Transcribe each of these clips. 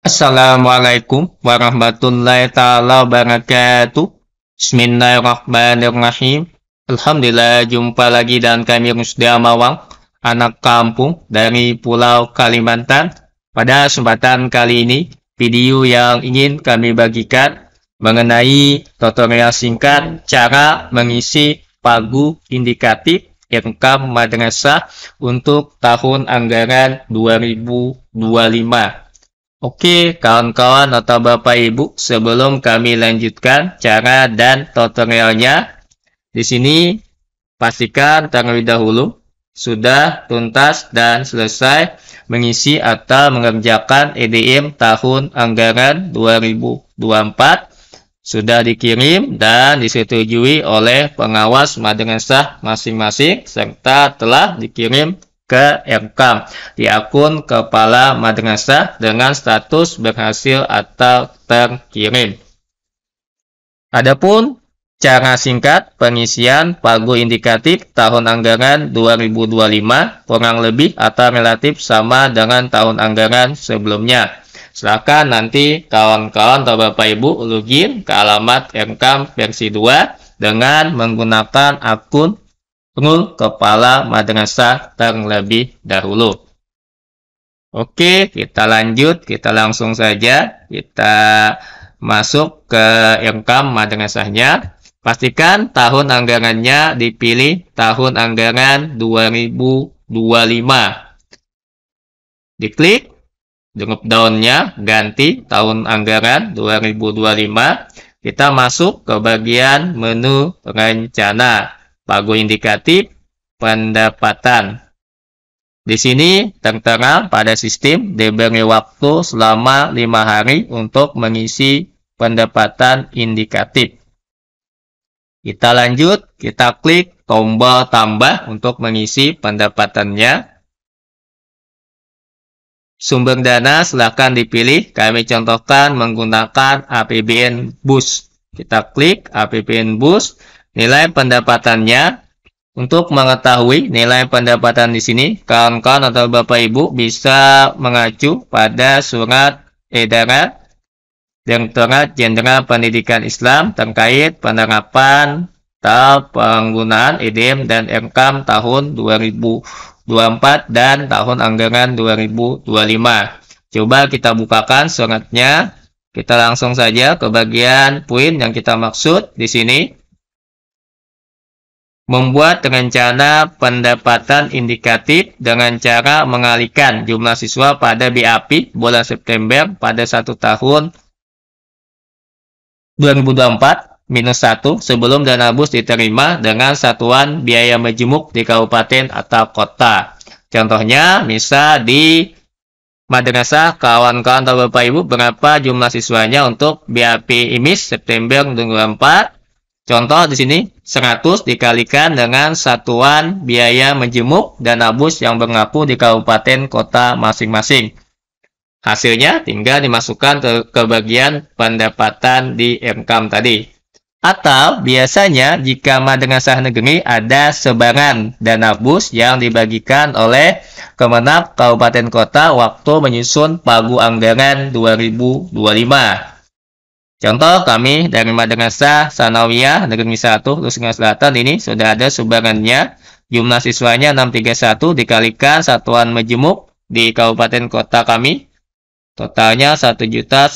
Assalamualaikum warahmatullahi taala wabarakatuh. Bismillahirrahmanirrahim. Alhamdulillah jumpa lagi dan kami sudah mawang anak kampung dari Pulau Kalimantan. Pada kesempatan kali ini, video yang ingin kami bagikan mengenai tutorial singkat cara mengisi pagu indikatif income madrasah untuk tahun anggaran 2025. Oke, kawan-kawan atau Bapak Ibu, sebelum kami lanjutkan cara dan tutorialnya, di sini pastikan terlebih dahulu sudah tuntas dan selesai mengisi atau mengerjakan EDM tahun anggaran 2024 sudah dikirim dan disetujui oleh pengawas madrasah masing-masing serta telah dikirim ke MK di akun kepala madrasah dengan status berhasil atau terkirim. Adapun cara singkat pengisian pagu indikatif tahun anggaran 2025 kurang lebih atau relatif sama dengan tahun anggaran sebelumnya. Silakan nanti kawan-kawan atau Bapak Ibu login ke alamat MK versi 2 dengan menggunakan akun ibnu kepala madrasah terlebih dahulu. Oke, kita lanjut, kita langsung saja kita masuk ke income madrasahnya. Pastikan tahun anggarannya dipilih tahun anggaran 2025. Diklik drop down-nya ganti tahun anggaran 2025. Kita masuk ke bagian menu rencana pagu indikatif pendapatan. Di sini tertera pada sistem diberi waktu selama lima hari untuk mengisi pendapatan indikatif. Kita lanjut, kita klik tombol tambah untuk mengisi pendapatannya. Sumber dana silahkan dipilih, kami contohkan menggunakan APBN BUS. Kita klik APBN BUS, nilai pendapatannya. Untuk mengetahui nilai pendapatan di sini, kawan-kawan atau Bapak Ibu bisa mengacu pada surat edaran yang terkait Jenderal Pendidikan Islam terkait penerapan tahap penggunaan IDM e dan RKAM tahun 2024 dan tahun anggaran 2025. Coba kita bukakan suratnya. Kita langsung saja ke bagian poin yang kita maksud di sini membuat rencana pendapatan indikatif dengan cara mengalihkan jumlah siswa pada BAP bulan September pada satu tahun 2024 minus 1 sebelum dana bus diterima dengan satuan biaya majemuk di kabupaten atau kota. Contohnya bisa di madrasah kawan-kawan atau bapak ibu berapa jumlah siswanya untuk BAP IMIS September 2024 Contoh di sini 100 dikalikan dengan satuan biaya menjemuk dan bus yang berlaku di kabupaten kota masing-masing. Hasilnya tinggal dimasukkan ke, ke bagian pendapatan di MKM tadi. Atau biasanya jika dengan sah negeri ada sebangan dan bus yang dibagikan oleh Kemenak Kabupaten Kota waktu menyusun pagu anggaran 2025. Contoh kami dari Madrasah Sanawiyah Negeri 1 lusung Selatan ini sudah ada sumbangannya. Jumlah siswanya 631 dikalikan satuan majemuk di kabupaten kota kami. Totalnya 1.160.000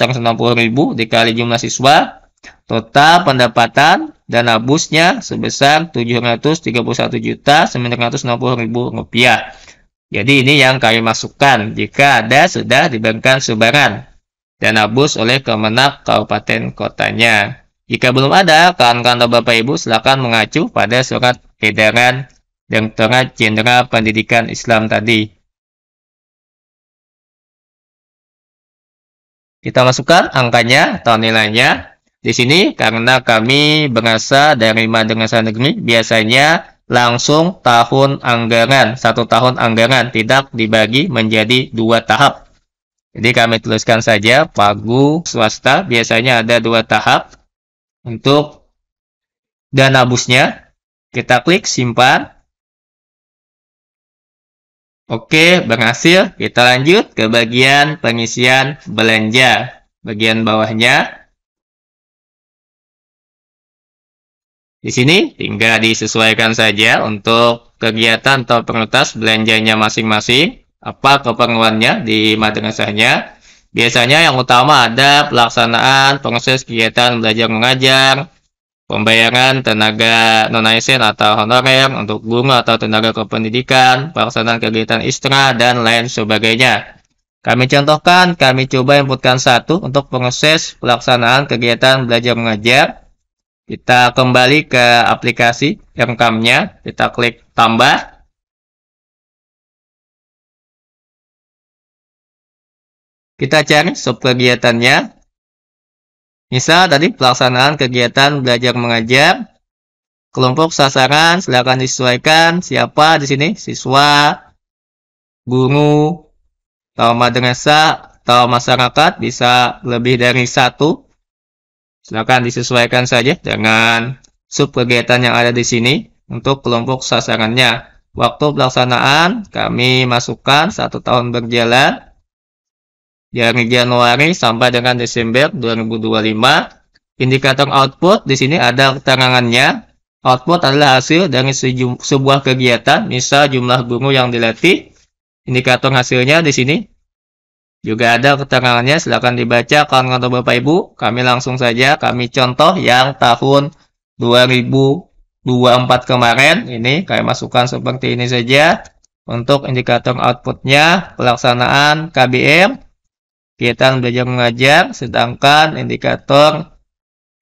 dikali jumlah siswa. Total pendapatan dan abusnya sebesar 731.960.000 rupiah. Jadi ini yang kami masukkan jika ada sudah diberikan sumbangan dan abus oleh kemenak kabupaten kotanya. Jika belum ada, kawan-kawan Bapak Ibu silakan mengacu pada surat edaran yang tengah Jenderal Pendidikan Islam tadi. Kita masukkan angkanya atau nilainya. Di sini karena kami berasal dari madrasah negeri biasanya langsung tahun anggaran, satu tahun anggaran tidak dibagi menjadi dua tahap jadi kami tuliskan saja pagu swasta biasanya ada dua tahap untuk dana busnya. Kita klik simpan. Oke, berhasil. Kita lanjut ke bagian pengisian belanja. Bagian bawahnya. Di sini tinggal disesuaikan saja untuk kegiatan atau prioritas belanjanya masing-masing apa keperluannya di madrasahnya. Biasanya yang utama ada pelaksanaan proses kegiatan belajar mengajar, pembayaran tenaga non-ASN atau honorer untuk guru atau tenaga kependidikan, pelaksanaan kegiatan istra, dan lain sebagainya. Kami contohkan, kami coba inputkan satu untuk proses pelaksanaan kegiatan belajar mengajar. Kita kembali ke aplikasi rekamnya, kita klik tambah. Kita cari sub kegiatannya. Misal tadi pelaksanaan kegiatan belajar mengajar. Kelompok sasaran silakan disesuaikan siapa di sini siswa, guru, atau madrasah atau masyarakat bisa lebih dari satu. Silakan disesuaikan saja dengan sub kegiatan yang ada di sini untuk kelompok sasarannya. Waktu pelaksanaan kami masukkan satu tahun berjalan dari Januari sampai dengan Desember 2025. Indikator output di sini ada keterangannya. Output adalah hasil dari sebuah kegiatan, misal jumlah guru yang dilatih. Indikator hasilnya di sini juga ada keterangannya, Silakan dibaca kawan-kawan Bapak Ibu. Kami langsung saja, kami contoh yang tahun 2024 kemarin. Ini kami masukkan seperti ini saja. Untuk indikator outputnya, pelaksanaan KBM, kita belajar mengajar, sedangkan indikator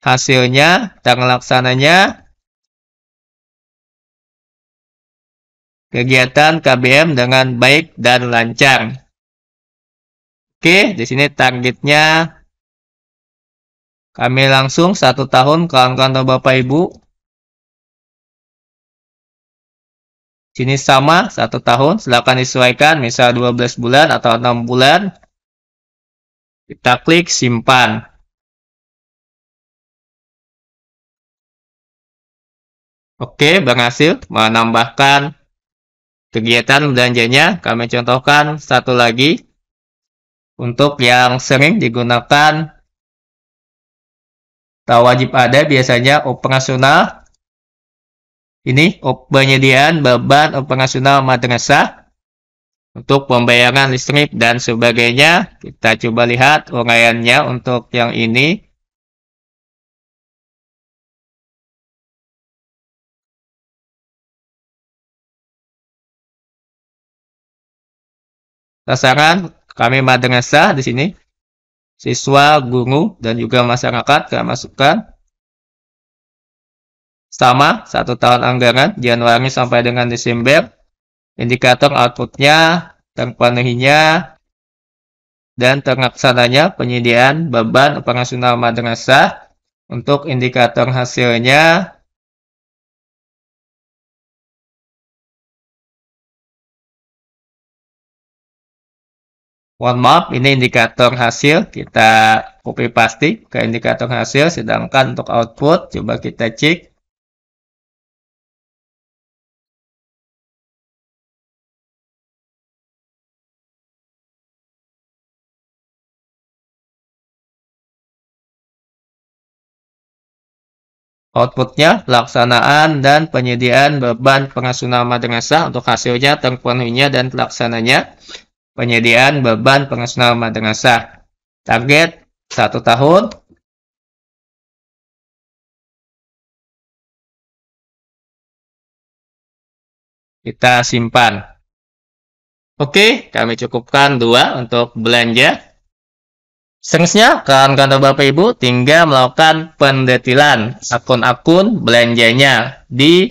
hasilnya, dan laksananya, kegiatan KBM dengan baik dan lancar. Oke, di sini targetnya kami langsung satu tahun kawan-kawan atau Bapak Ibu. Jenis sama satu tahun, silakan disesuaikan misal 12 bulan atau 6 bulan kita klik simpan. Oke, berhasil menambahkan kegiatan belanjanya. Kami contohkan satu lagi untuk yang sering digunakan tak wajib ada biasanya operasional. Ini penyediaan beban operasional madrasah untuk pembayaran listrik dan sebagainya. Kita coba lihat uraiannya untuk yang ini. Sasaran kami madrasah di sini, siswa, guru, dan juga masyarakat kami masukkan. Sama, satu tahun anggaran, Januari sampai dengan Desember indikator outputnya, terpenuhinya, dan terlaksananya penyediaan beban operasional madrasah untuk indikator hasilnya One map ini indikator hasil. Kita copy paste ke indikator hasil. Sedangkan untuk output, coba kita cek. Outputnya pelaksanaan dan penyediaan beban pengasuh nama dengan untuk hasilnya terpenuhinya dan pelaksananya penyediaan beban pengasuh nama dengan Target satu tahun kita simpan. Oke, kami cukupkan dua untuk belanja. Selanjutnya, kawan kantor Bapak Ibu tinggal melakukan pendetilan akun-akun belanjanya di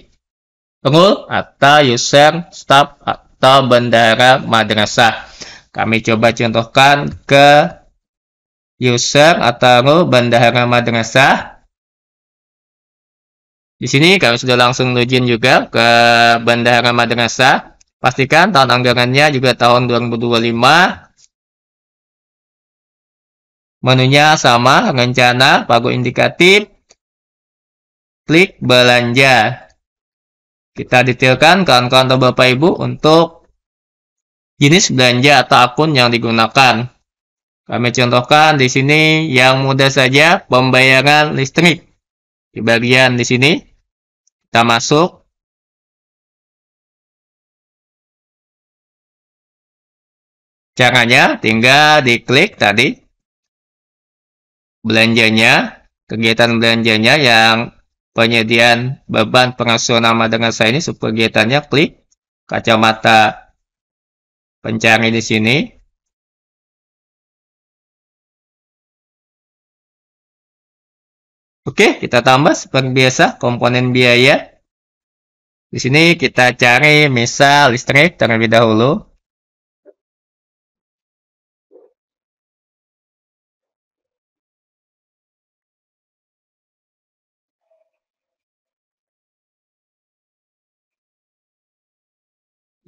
pengul atau user staff atau bendara madrasah. Kami coba contohkan ke user atau bendahara madrasah. Di sini kami sudah langsung login juga ke bendahara madrasah. Pastikan tahun anggarannya juga tahun 2025 Menunya sama, rencana, pagu indikatif. Klik belanja. Kita detailkan kawan-kawan atau Bapak Ibu untuk jenis belanja atau akun yang digunakan. Kami contohkan di sini yang mudah saja pembayaran listrik. Di bagian di sini kita masuk Caranya tinggal diklik tadi belanjanya, kegiatan belanjanya yang penyediaan beban pengasuhan nama dengan saya ini subkegiatannya klik kacamata pencari di sini. Oke, kita tambah seperti biasa komponen biaya. Di sini kita cari misal listrik terlebih dahulu.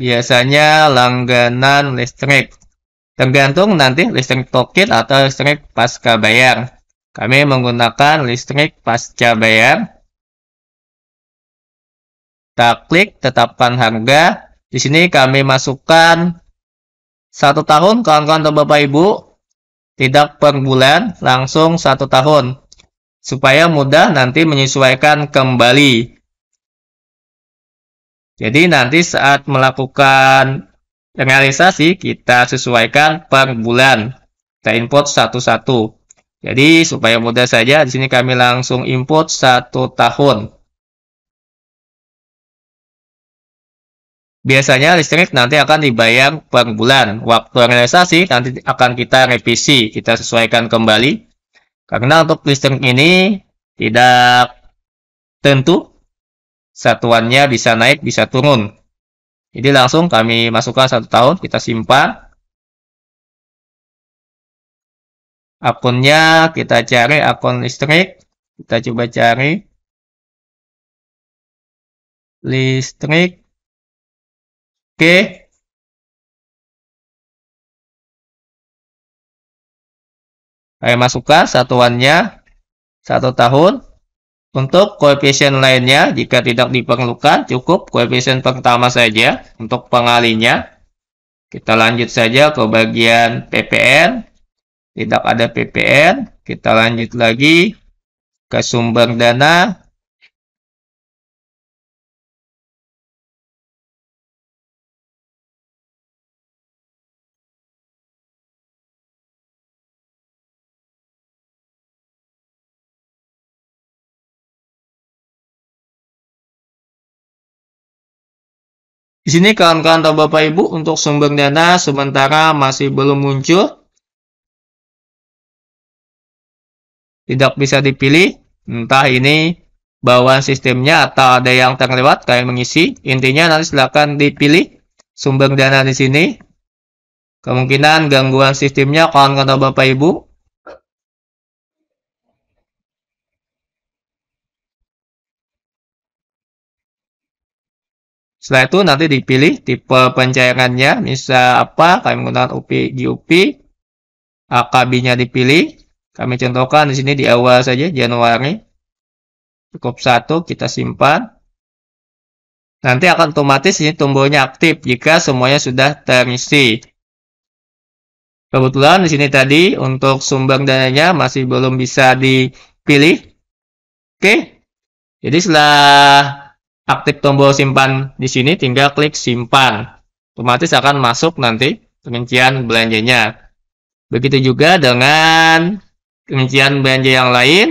biasanya langganan listrik. Tergantung nanti listrik token atau listrik pasca bayar. Kami menggunakan listrik pasca bayar. Kita klik tetapkan harga. Di sini kami masukkan satu tahun kawan-kawan atau bapak ibu tidak per bulan langsung satu tahun supaya mudah nanti menyesuaikan kembali jadi nanti saat melakukan realisasi kita sesuaikan per bulan. Kita input satu-satu. Jadi supaya mudah saja di sini kami langsung input satu tahun. Biasanya listrik nanti akan dibayar per bulan. Waktu realisasi nanti akan kita revisi, kita sesuaikan kembali. Karena untuk listrik ini tidak tentu satuannya bisa naik, bisa turun. Jadi langsung kami masukkan satu tahun, kita simpan. Akunnya kita cari akun listrik, kita coba cari listrik. Oke. Saya masukkan satuannya satu tahun untuk koefisien lainnya, jika tidak diperlukan, cukup koefisien pertama saja untuk pengalinya. Kita lanjut saja ke bagian PPN. Tidak ada PPN. Kita lanjut lagi ke sumber dana. sini kawan-kawan atau Bapak Ibu untuk sumber dana sementara masih belum muncul. Tidak bisa dipilih, entah ini bawaan sistemnya atau ada yang terlewat kayak mengisi. Intinya nanti silakan dipilih sumber dana di sini. Kemungkinan gangguan sistemnya kawan-kawan atau Bapak Ibu Setelah itu nanti dipilih tipe pencairannya, misal apa, kami menggunakan UPI, GUP, AKB-nya dipilih. Kami contohkan di sini di awal saja Januari. Cukup satu kita simpan. Nanti akan otomatis ini tombolnya aktif jika semuanya sudah terisi. Kebetulan di sini tadi untuk sumbang dananya masih belum bisa dipilih. Oke. Jadi setelah aktif tombol simpan di sini, tinggal klik simpan. Otomatis akan masuk nanti rincian belanjanya. Begitu juga dengan rincian belanja yang lain.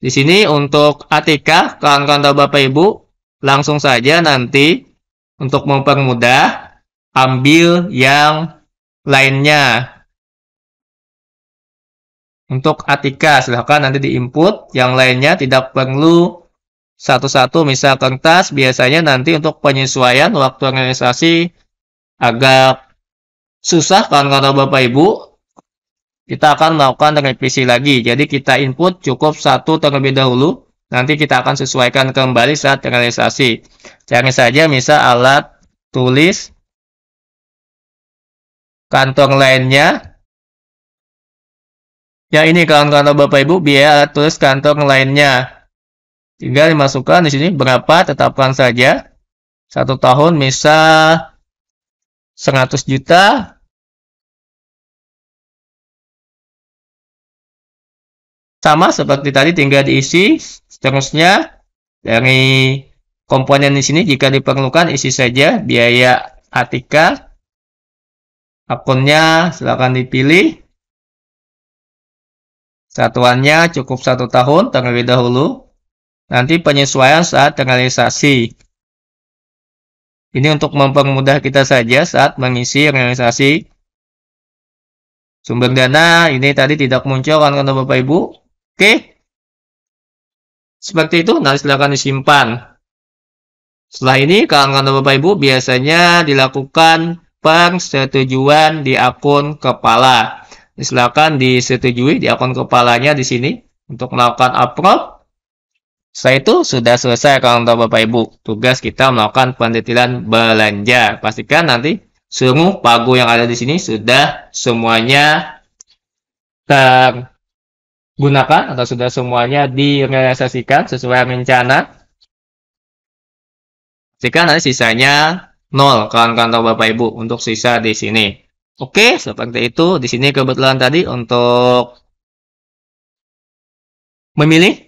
Di sini untuk ATK, kawan-kawan Bapak Ibu, langsung saja nanti untuk mempermudah ambil yang lainnya. Untuk Atika, silahkan nanti di input Yang lainnya tidak perlu satu-satu misal kertas biasanya nanti untuk penyesuaian waktu organisasi agak susah kan kalau Bapak Ibu kita akan melakukan revisi lagi jadi kita input cukup satu terlebih dahulu nanti kita akan sesuaikan kembali saat realisasi cari saja misal alat tulis kantong lainnya ya ini kawan-kawan Bapak Ibu biaya alat tulis kantong lainnya Tinggal dimasukkan di sini berapa, tetapkan saja. Satu tahun misal 100 juta. Sama seperti tadi tinggal diisi. Seterusnya dari komponen di sini jika diperlukan isi saja biaya Atika. Akunnya silakan dipilih. Satuannya cukup satu tahun terlebih dahulu. Nanti penyesuaian saat realisasi. Ini untuk mempermudah kita saja saat mengisi realisasi. Sumber dana ini tadi tidak muncul kan karena Bapak Ibu. Oke. Seperti itu, nanti silakan disimpan. Setelah ini, kawan-kawan Bapak Ibu biasanya dilakukan persetujuan di akun kepala. Silakan disetujui di akun kepalanya di sini untuk melakukan approve. Setelah itu sudah selesai kalau untuk Bapak Ibu. Tugas kita melakukan pendetilan belanja. Pastikan nanti semua pagu yang ada di sini sudah semuanya tergunakan atau sudah semuanya direalisasikan sesuai rencana. Pastikan nanti sisanya nol kawan-kawan atau Bapak Ibu untuk sisa di sini. Oke, seperti itu. Di sini kebetulan tadi untuk memilih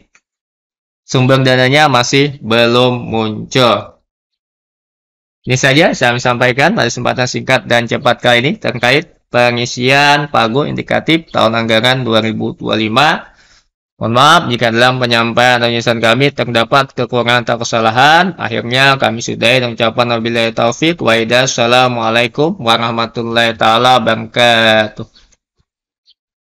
Sumbang dananya masih belum muncul. Ini saja saya sampaikan pada kesempatan singkat dan cepat kali ini terkait pengisian pagu indikatif tahun anggaran 2025. Mohon maaf jika dalam penyampaian dan penyelesaian kami terdapat kekurangan atau kesalahan. Akhirnya kami sudahi dengan ucapan wabillahi taufik wa Assalamualaikum warahmatullahi taala wabarakatuh.